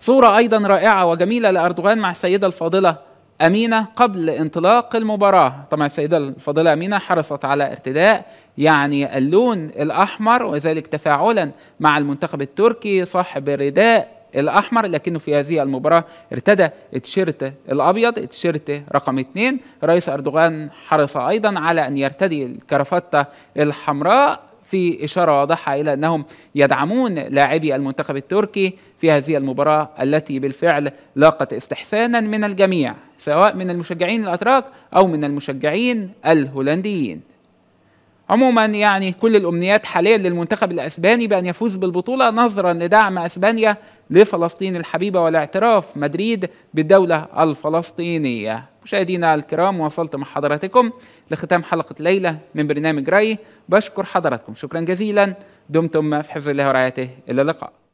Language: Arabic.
صورة أيضا رائعة وجميلة لأردوغان مع السيدة الفاضلة أمينة قبل انطلاق المباراة طبعا السيدة الفاضلة أمينة حرصت على ارتداء يعني اللون الأحمر وذلك تفاعلا مع المنتخب التركي صاحب الرداء الأحمر لكنه في هذه المباراة ارتدى التيشيرت الأبيض التيشيرت رقم اثنين رئيس أردوغان حرص أيضا على أن يرتدي الكرافتة الحمراء في إشارة واضحة إلى أنهم يدعمون لاعبي المنتخب التركي في هذه المباراة التي بالفعل لاقت استحسانا من الجميع سواء من المشجعين الأتراك أو من المشجعين الهولنديين عموما يعني كل الامنيات حاليا للمنتخب الاسباني بان يفوز بالبطوله نظرا لدعم اسبانيا لفلسطين الحبيبه والاعتراف مدريد بالدوله الفلسطينيه. مشاهدينا الكرام وصلت مع حضراتكم لختام حلقه ليله من برنامج راي بشكر حضراتكم شكرا جزيلا دمتم في حفظ الله ورعايته الى اللقاء.